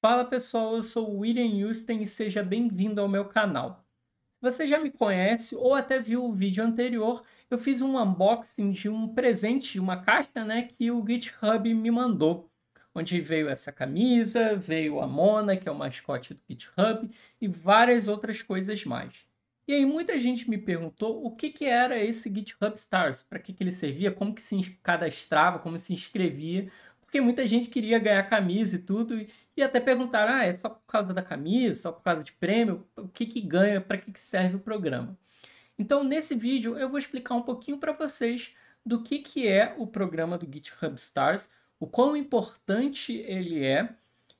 Fala pessoal, eu sou o William Houston e seja bem-vindo ao meu canal. Se você já me conhece ou até viu o vídeo anterior, eu fiz um unboxing de um presente, de uma caixa né, que o GitHub me mandou. Onde veio essa camisa, veio a Mona, que é o mascote do GitHub, e várias outras coisas mais. E aí muita gente me perguntou o que, que era esse GitHub Stars, para que, que ele servia, como que se cadastrava, como se inscrevia porque muita gente queria ganhar camisa e tudo, e, e até perguntaram: ah, é só por causa da camisa, só por causa de prêmio? O que, que ganha, para que, que serve o programa? Então, nesse vídeo, eu vou explicar um pouquinho para vocês do que, que é o programa do GitHub Stars, o quão importante ele é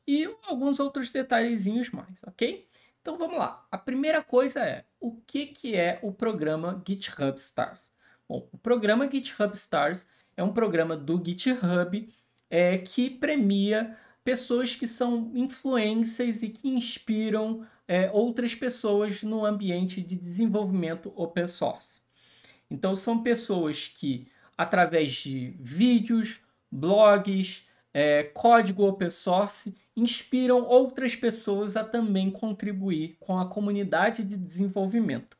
e alguns outros detalhezinhos mais, ok? Então vamos lá. A primeira coisa é o que, que é o programa GitHub Stars? Bom, o programa GitHub Stars é um programa do GitHub é, que premia pessoas que são influências e que inspiram é, outras pessoas no ambiente de desenvolvimento open source. Então, são pessoas que, através de vídeos, blogs, é, código open source, inspiram outras pessoas a também contribuir com a comunidade de desenvolvimento.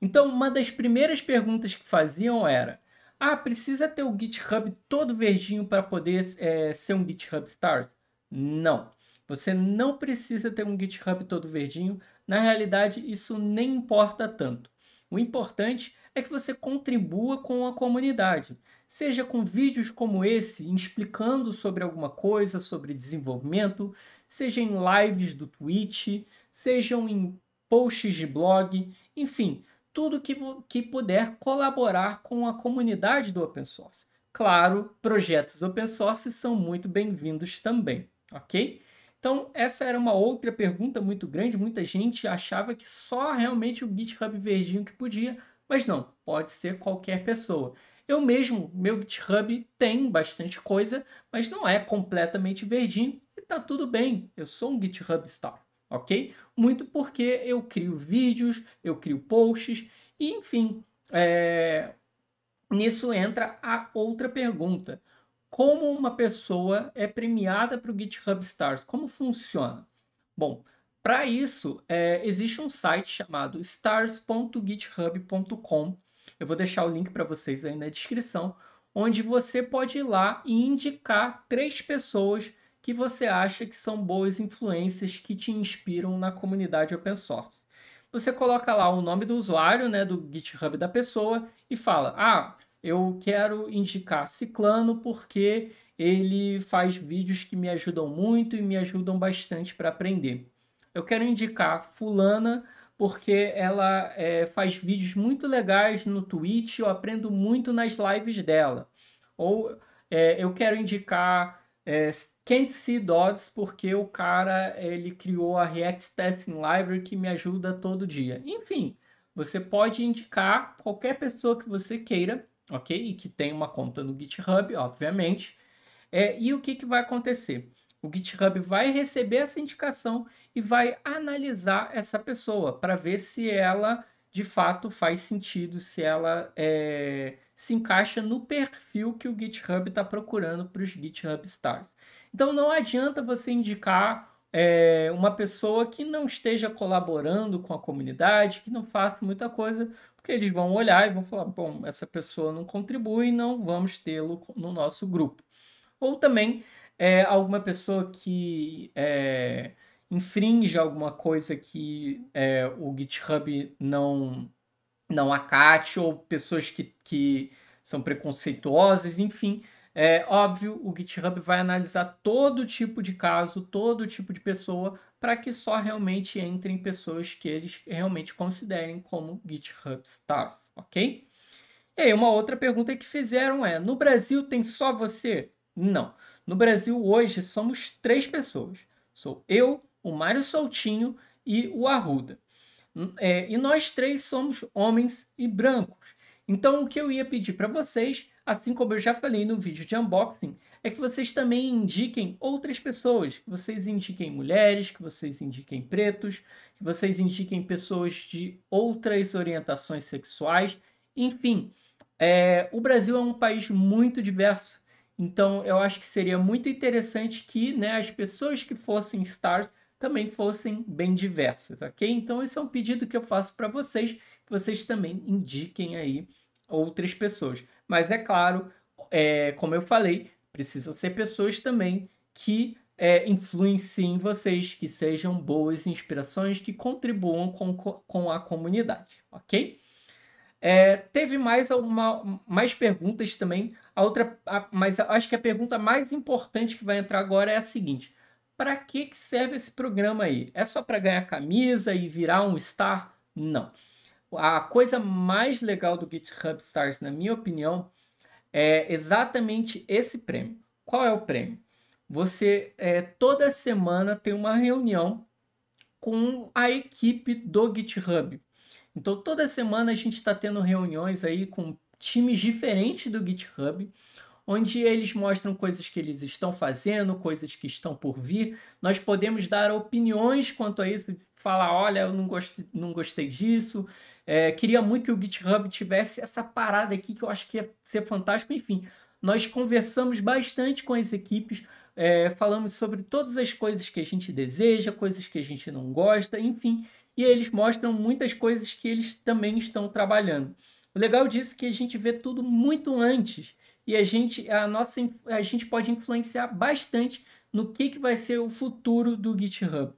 Então, uma das primeiras perguntas que faziam era: ah, precisa ter o GitHub todo verdinho para poder é, ser um GitHub Stars? Não. Você não precisa ter um GitHub todo verdinho. Na realidade, isso nem importa tanto. O importante é que você contribua com a comunidade, seja com vídeos como esse, explicando sobre alguma coisa, sobre desenvolvimento, seja em lives do Twitch, sejam em posts de blog, enfim, tudo que, que puder colaborar com a comunidade do open source. Claro, projetos open source são muito bem-vindos também, ok? Então, essa era uma outra pergunta muito grande. Muita gente achava que só realmente o GitHub verdinho que podia, mas não, pode ser qualquer pessoa. Eu mesmo, meu GitHub tem bastante coisa, mas não é completamente verdinho e tá tudo bem. Eu sou um GitHub Star ok? Muito porque eu crio vídeos, eu crio posts, e enfim. É... Nisso entra a outra pergunta. Como uma pessoa é premiada para o GitHub Stars? Como funciona? Bom, para isso, é, existe um site chamado stars.github.com. Eu vou deixar o link para vocês aí na descrição, onde você pode ir lá e indicar três pessoas que você acha que são boas influências que te inspiram na comunidade open source. Você coloca lá o nome do usuário, né, do GitHub da pessoa e fala: "Ah, eu quero indicar Ciclano porque ele faz vídeos que me ajudam muito e me ajudam bastante para aprender. Eu quero indicar Fulana porque ela é, faz vídeos muito legais no Twitch, eu aprendo muito nas lives dela. Ou é, eu quero indicar é, Can't See Dots porque o cara ele criou a React Testing Library que me ajuda todo dia. Enfim, você pode indicar qualquer pessoa que você queira, ok? E que tem uma conta no GitHub, obviamente. É, e o que, que vai acontecer? O GitHub vai receber essa indicação e vai analisar essa pessoa para ver se ela de fato faz sentido, se ela é, se encaixa no perfil que o GitHub está procurando para os GitHub Stars. Então não adianta você indicar é, uma pessoa que não esteja colaborando com a comunidade, que não faça muita coisa, porque eles vão olhar e vão falar: bom, essa pessoa não contribui, não vamos tê-lo no nosso grupo. Ou também é, alguma pessoa que é, infringe alguma coisa que é, o GitHub não não acate ou pessoas que, que são preconceituosas, enfim. É óbvio, o GitHub vai analisar todo tipo de caso, todo tipo de pessoa, para que só realmente entrem pessoas que eles realmente considerem como GitHub Stars, ok? E aí, uma outra pergunta que fizeram é: no Brasil tem só você? Não. No Brasil hoje somos três pessoas. Sou eu, o Mário Soltinho e o Arruda. É, e nós três somos homens e brancos. Então, o que eu ia pedir para vocês, assim como eu já falei no vídeo de unboxing, é que vocês também indiquem outras pessoas, que vocês indiquem mulheres, que vocês indiquem pretos, que vocês indiquem pessoas de outras orientações sexuais, enfim. É, o Brasil é um país muito diverso, então eu acho que seria muito interessante que né, as pessoas que fossem stars também fossem bem diversas, ok? Então esse é um pedido que eu faço para vocês, que vocês também indiquem aí outras pessoas. Mas é claro, é, como eu falei, precisam ser pessoas também que é, influenciem vocês, que sejam boas inspirações, que contribuam com, com a comunidade, ok? É, teve mais, alguma, mais perguntas também. A outra, a, mas acho que a pergunta mais importante que vai entrar agora é a seguinte: para que, que serve esse programa aí? É só para ganhar camisa e virar um star? Não. A coisa mais legal do GitHub Stars, na minha opinião, é exatamente esse prêmio. Qual é o prêmio? Você é, toda semana tem uma reunião com a equipe do GitHub. Então toda semana a gente está tendo reuniões aí com times diferentes do GitHub onde eles mostram coisas que eles estão fazendo, coisas que estão por vir. Nós podemos dar opiniões quanto a isso, falar, olha, eu não, gost não gostei disso. É, queria muito que o GitHub tivesse essa parada aqui que eu acho que ia ser fantástico. Enfim, nós conversamos bastante com as equipes, é, falamos sobre todas as coisas que a gente deseja, coisas que a gente não gosta, enfim. E eles mostram muitas coisas que eles também estão trabalhando. O legal disso é que a gente vê tudo muito antes e a gente, a, nossa, a gente pode influenciar bastante no que, que vai ser o futuro do GitHub.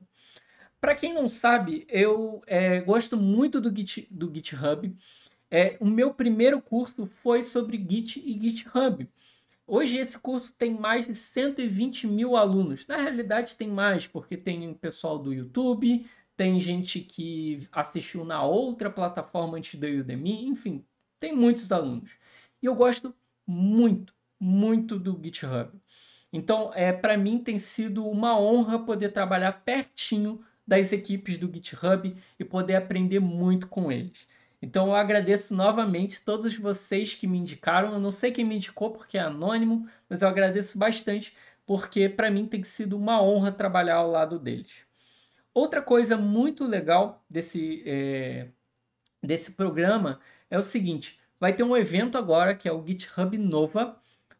Para quem não sabe, eu é, gosto muito do, Git, do GitHub. É, o meu primeiro curso foi sobre Git e GitHub. Hoje esse curso tem mais de 120 mil alunos. Na realidade tem mais, porque tem pessoal do YouTube, tem gente que assistiu na outra plataforma antes da Udemy, enfim, tem muitos alunos. E eu gosto muito, muito do GitHub. Então, é, para mim tem sido uma honra poder trabalhar pertinho das equipes do GitHub e poder aprender muito com eles. Então, eu agradeço novamente todos vocês que me indicaram. Eu não sei quem me indicou porque é anônimo, mas eu agradeço bastante porque para mim tem sido uma honra trabalhar ao lado deles. Outra coisa muito legal desse, é, desse programa é o seguinte: vai ter um evento agora que é o GitHub Nova.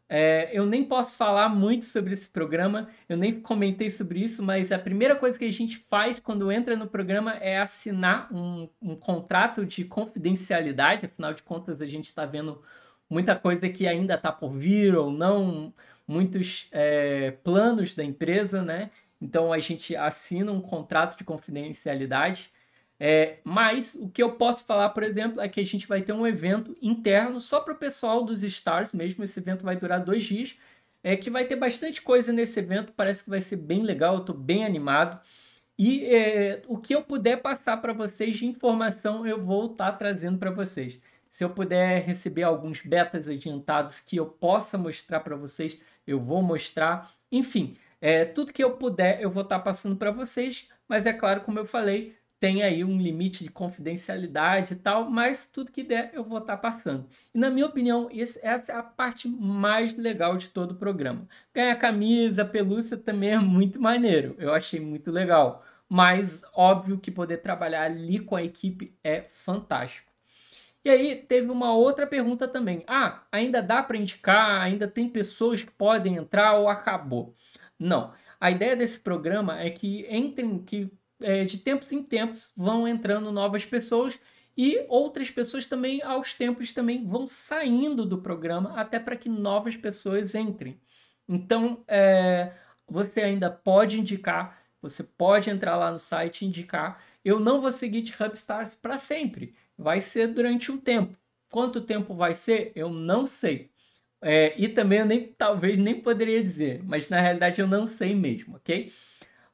É, eu nem posso falar muito sobre esse programa, eu nem comentei sobre isso, mas a primeira coisa que a gente faz quando entra no programa é assinar um, um contrato de confidencialidade, afinal de contas, a gente está vendo muita coisa que ainda está por vir ou não, muitos é, planos da empresa, né? Então a gente assina um contrato de confidencialidade é, mas o que eu posso falar, por exemplo, é que a gente vai ter um evento interno só para o pessoal dos Stars mesmo. Esse evento vai durar dois dias. É que vai ter bastante coisa nesse evento. Parece que vai ser bem legal. Eu estou bem animado. E é, o que eu puder passar para vocês de informação, eu vou estar tá trazendo para vocês. Se eu puder receber alguns betas adiantados que eu possa mostrar para vocês, eu vou mostrar. Enfim, é, tudo que eu puder, eu vou estar tá passando para vocês. Mas é claro, como eu falei, tem aí um limite de confidencialidade e tal, mas tudo que der eu vou estar tá passando. E na minha opinião, essa é a parte mais legal de todo o programa. Ganhar camisa, pelúcia também é muito maneiro, eu achei muito legal. Mas óbvio que poder trabalhar ali com a equipe é fantástico. E aí teve uma outra pergunta também. Ah, ainda dá para indicar? Ainda tem pessoas que podem entrar ou acabou? Não. A ideia desse programa é que entrem, que é, de tempos em tempos vão entrando novas pessoas e outras pessoas também aos tempos também vão saindo do programa até para que novas pessoas entrem. Então é, você ainda pode indicar, você pode entrar lá no site e indicar. Eu não vou seguir GitHub Stars para sempre, vai ser durante um tempo. Quanto tempo vai ser? Eu não sei. É, e também eu nem talvez nem poderia dizer, mas na realidade eu não sei mesmo, ok?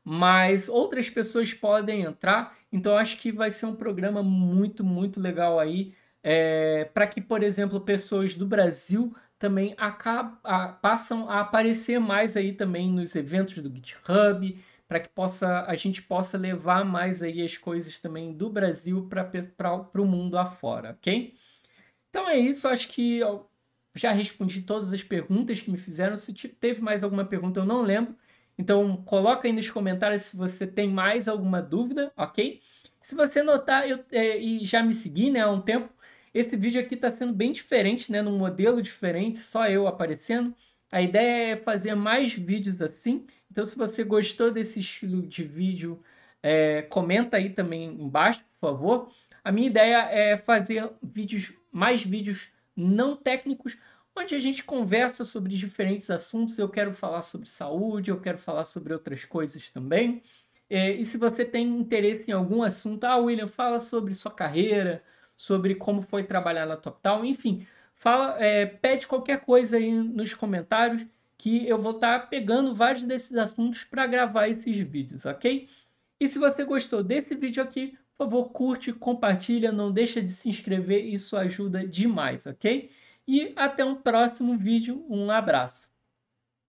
mas outras pessoas podem entrar. Então, acho que vai ser um programa muito, muito legal aí, é, para que, por exemplo, pessoas do Brasil também acabam, a, passam a aparecer mais aí também nos eventos do GitHub, para que possa, a gente possa levar mais aí as coisas também do Brasil para o mundo afora, ok? Então é isso, acho que eu já respondi todas as perguntas que me fizeram. Se teve mais alguma pergunta, eu não lembro. Então, coloca aí nos comentários se você tem mais alguma dúvida, ok? Se você notar eu, é, e já me seguir né, há um tempo, esse vídeo aqui está sendo bem diferente, né, num modelo diferente, só eu aparecendo. A ideia é fazer mais vídeos assim. Então, se você gostou desse estilo de vídeo, é, comenta aí também embaixo, por favor. A minha ideia é fazer vídeos, mais vídeos não técnicos, onde a gente conversa sobre diferentes assuntos. Eu quero falar sobre saúde, eu quero falar sobre outras coisas também. É, e se você tem interesse em algum assunto, ah, William, fala sobre sua carreira, sobre como foi trabalhar na Town, enfim, fala, é, pede qualquer coisa aí nos comentários que eu vou estar tá pegando vários desses assuntos para gravar esses vídeos, ok? E se você gostou desse vídeo aqui, por favor, curte, compartilha, não deixa de se inscrever, isso ajuda demais, ok? E até um próximo vídeo. Um abraço.